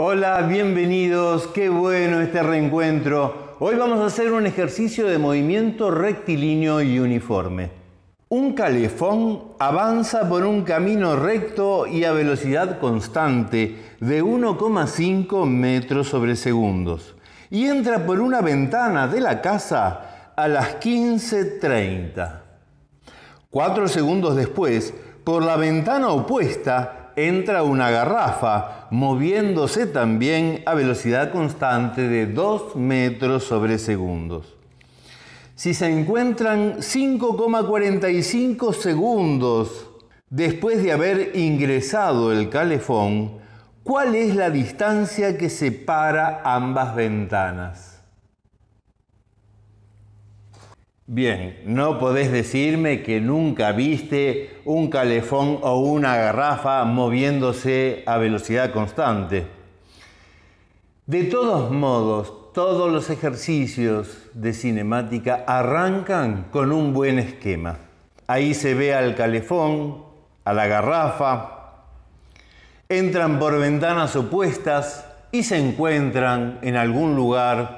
Hola, bienvenidos, qué bueno este reencuentro. Hoy vamos a hacer un ejercicio de movimiento rectilíneo y uniforme. Un calefón avanza por un camino recto y a velocidad constante de 1,5 metros sobre segundos y entra por una ventana de la casa a las 15.30. Cuatro segundos después, por la ventana opuesta, entra una garrafa, moviéndose también a velocidad constante de 2 metros sobre segundos. Si se encuentran 5,45 segundos después de haber ingresado el calefón, ¿cuál es la distancia que separa ambas ventanas? Bien, no podés decirme que nunca viste un calefón o una garrafa moviéndose a velocidad constante. De todos modos, todos los ejercicios de cinemática arrancan con un buen esquema. Ahí se ve al calefón, a la garrafa, entran por ventanas opuestas y se encuentran en algún lugar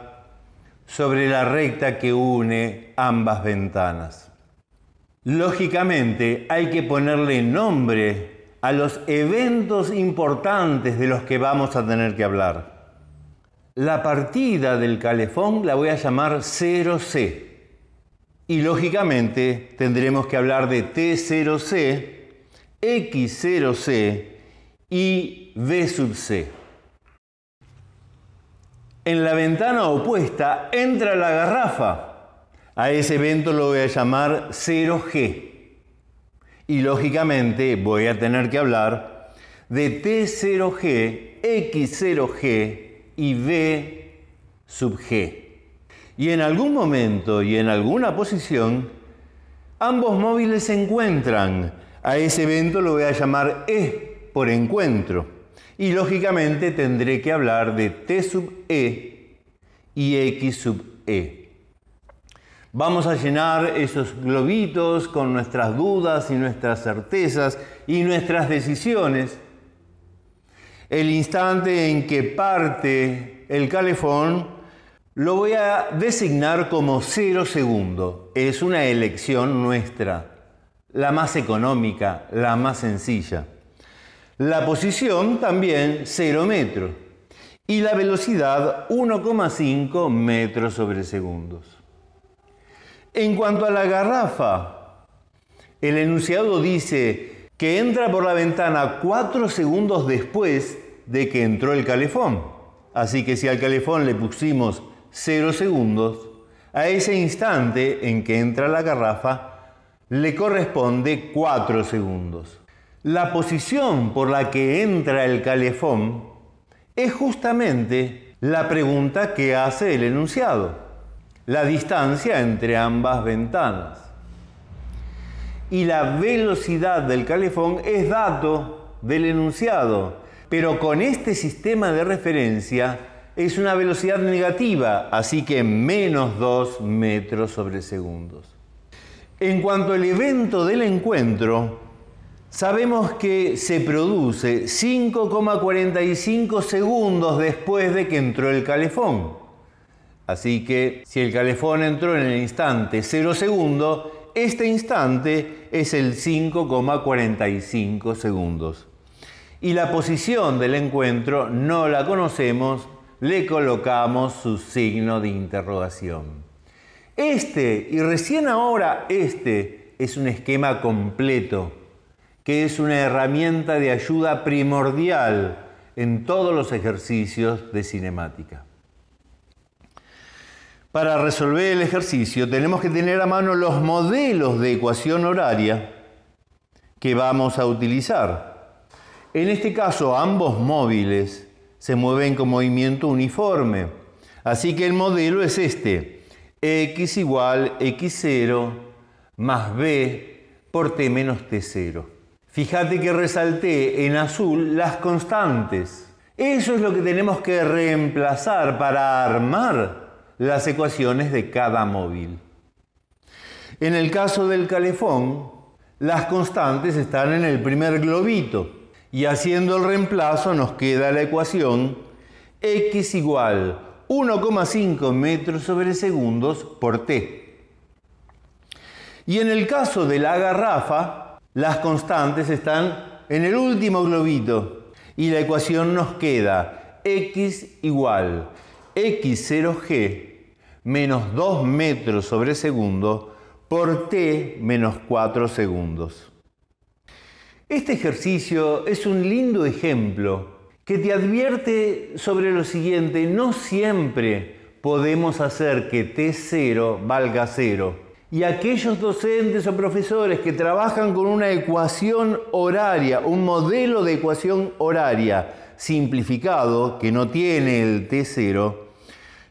sobre la recta que une ambas ventanas. Lógicamente hay que ponerle nombre a los eventos importantes de los que vamos a tener que hablar. La partida del calefón la voy a llamar 0C. Y lógicamente tendremos que hablar de T0C, X0C y V sub C en la ventana opuesta entra la garrafa. A ese evento lo voy a llamar 0G. Y lógicamente voy a tener que hablar de T0G, X0G y B sub G. Y en algún momento y en alguna posición, ambos móviles se encuentran. A ese evento lo voy a llamar E por encuentro. Y lógicamente tendré que hablar de T sub E y X sub E. Vamos a llenar esos globitos con nuestras dudas y nuestras certezas y nuestras decisiones. El instante en que parte el calefón lo voy a designar como cero segundo. Es una elección nuestra, la más económica, la más sencilla. La posición también 0 metro y la velocidad 1,5 metros sobre segundos. En cuanto a la garrafa, el enunciado dice que entra por la ventana 4 segundos después de que entró el calefón. Así que si al calefón le pusimos 0 segundos, a ese instante en que entra la garrafa le corresponde 4 segundos. La posición por la que entra el calefón es justamente la pregunta que hace el enunciado, la distancia entre ambas ventanas. Y la velocidad del calefón es dato del enunciado, pero con este sistema de referencia es una velocidad negativa, así que menos 2 metros sobre segundos. En cuanto al evento del encuentro, Sabemos que se produce 5,45 segundos después de que entró el calefón. Así que si el calefón entró en el instante 0 segundo, este instante es el 5,45 segundos. Y la posición del encuentro no la conocemos, le colocamos su signo de interrogación. Este, y recién ahora este, es un esquema completo que es una herramienta de ayuda primordial en todos los ejercicios de cinemática. Para resolver el ejercicio tenemos que tener a mano los modelos de ecuación horaria que vamos a utilizar. En este caso ambos móviles se mueven con movimiento uniforme, así que el modelo es este, x igual x0 más b por t menos t0. Fíjate que resalté en azul las constantes. Eso es lo que tenemos que reemplazar para armar las ecuaciones de cada móvil. En el caso del calefón, las constantes están en el primer globito y haciendo el reemplazo nos queda la ecuación x igual 1,5 metros sobre segundos por t. Y en el caso de la garrafa, las constantes están en el último globito y la ecuación nos queda x igual x0g menos 2 metros sobre segundo por t menos 4 segundos. Este ejercicio es un lindo ejemplo que te advierte sobre lo siguiente, no siempre podemos hacer que t0 valga 0 y aquellos docentes o profesores que trabajan con una ecuación horaria, un modelo de ecuación horaria simplificado, que no tiene el T0,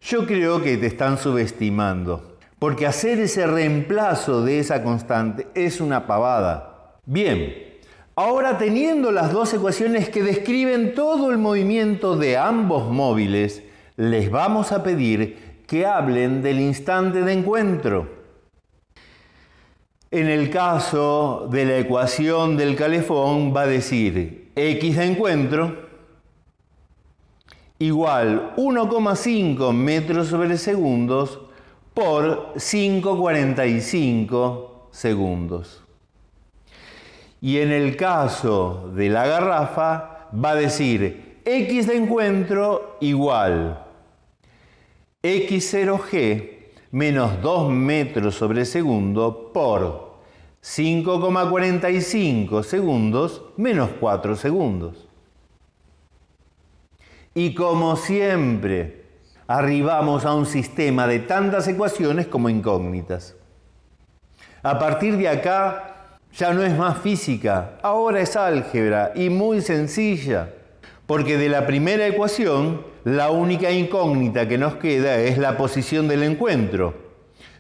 yo creo que te están subestimando. Porque hacer ese reemplazo de esa constante es una pavada. Bien, Ahora teniendo las dos ecuaciones que describen todo el movimiento de ambos móviles, les vamos a pedir que hablen del instante de encuentro. En el caso de la ecuación del calefón va a decir x de encuentro igual 1,5 metros sobre segundos por 5,45 segundos. Y en el caso de la garrafa va a decir x de encuentro igual x0g menos 2 metros sobre segundo por 5,45 segundos menos 4 segundos. Y como siempre, arribamos a un sistema de tantas ecuaciones como incógnitas. A partir de acá ya no es más física, ahora es álgebra y muy sencilla, porque de la primera ecuación la única incógnita que nos queda es la posición del encuentro.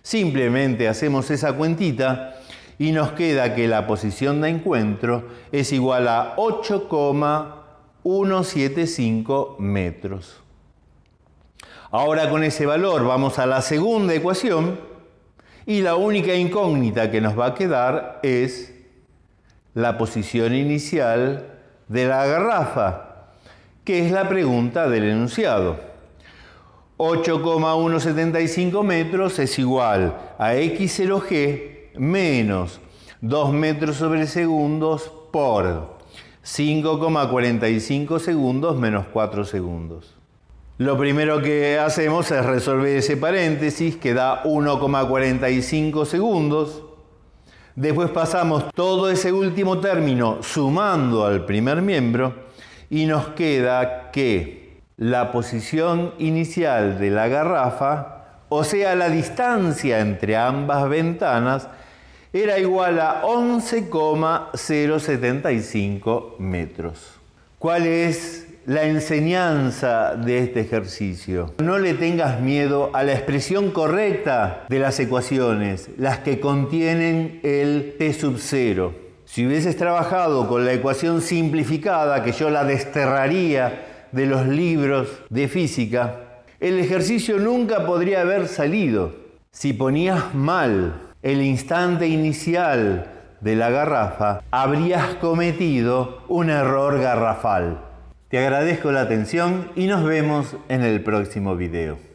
Simplemente hacemos esa cuentita y nos queda que la posición de encuentro es igual a 8,175 metros. Ahora con ese valor vamos a la segunda ecuación y la única incógnita que nos va a quedar es la posición inicial de la garrafa que es la pregunta del enunciado. 8,175 metros es igual a x0g menos 2 metros sobre segundos por 5,45 segundos menos 4 segundos. Lo primero que hacemos es resolver ese paréntesis que da 1,45 segundos. Después pasamos todo ese último término sumando al primer miembro y nos queda que la posición inicial de la garrafa, o sea, la distancia entre ambas ventanas, era igual a 11,075 metros. ¿Cuál es la enseñanza de este ejercicio? No le tengas miedo a la expresión correcta de las ecuaciones, las que contienen el T sub 0. Si hubieses trabajado con la ecuación simplificada, que yo la desterraría de los libros de física, el ejercicio nunca podría haber salido. Si ponías mal el instante inicial de la garrafa, habrías cometido un error garrafal. Te agradezco la atención y nos vemos en el próximo video.